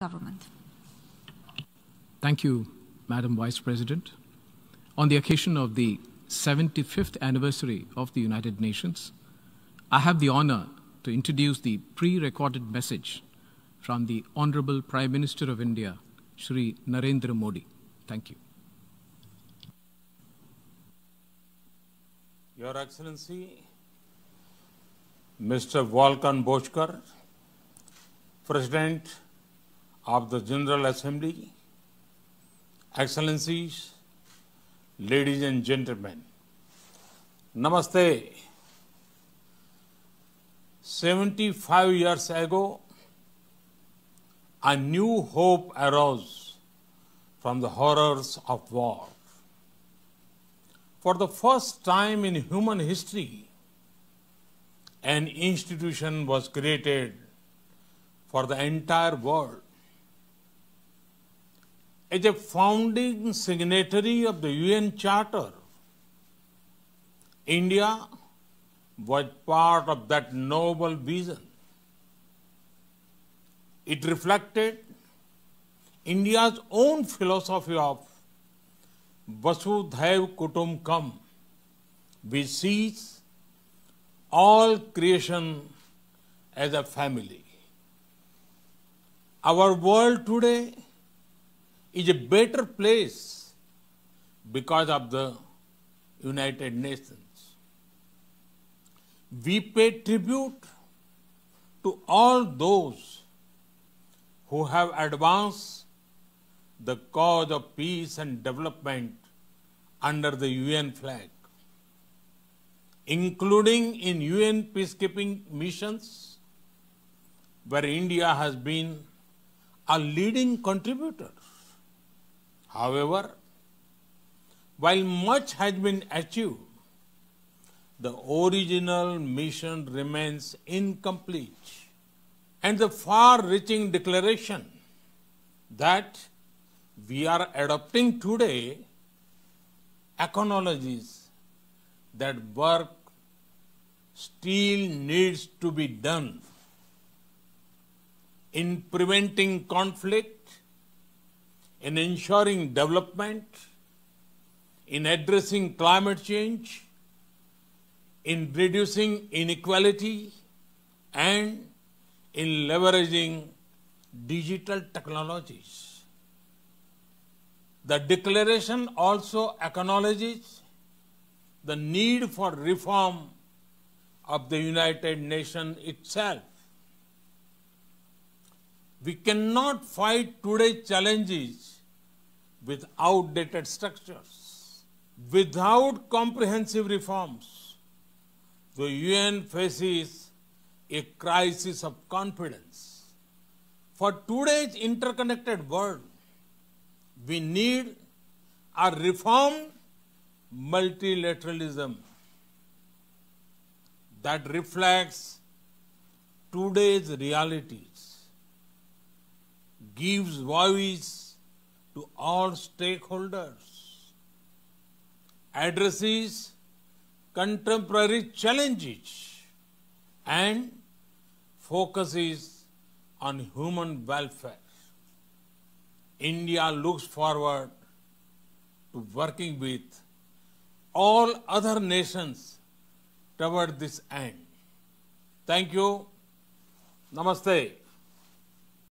government. Thank you, Madam Vice President. On the occasion of the 75th anniversary of the United Nations, I have the honor to introduce the pre-recorded message from the Honorable Prime Minister of India, Sri Narendra Modi. Thank you. Your Excellency, Mr. Volkan Boshkar, President of the General Assembly, Excellencies, ladies and gentlemen, Namaste. 75 years ago, a new hope arose from the horrors of war. For the first time in human history, an institution was created for the entire world as a founding signatory of the UN Charter, India was part of that noble vision. It reflected India's own philosophy of Vasudhaiv kutumkam," which sees all creation as a family. Our world today is a better place because of the United Nations. We pay tribute to all those who have advanced the cause of peace and development under the UN flag, including in UN peacekeeping missions, where India has been a leading contributor. However, while much has been achieved, the original mission remains incomplete. And the far reaching declaration that we are adopting today acknowledges that work still needs to be done in preventing conflict in ensuring development, in addressing climate change, in reducing inequality, and in leveraging digital technologies. The declaration also acknowledges the need for reform of the United Nations itself we cannot fight today's challenges with outdated structures. Without comprehensive reforms, the UN faces a crisis of confidence. For today's interconnected world, we need a reformed multilateralism that reflects today's realities gives voice to all stakeholders, addresses contemporary challenges, and focuses on human welfare. India looks forward to working with all other nations toward this end. Thank you. Namaste.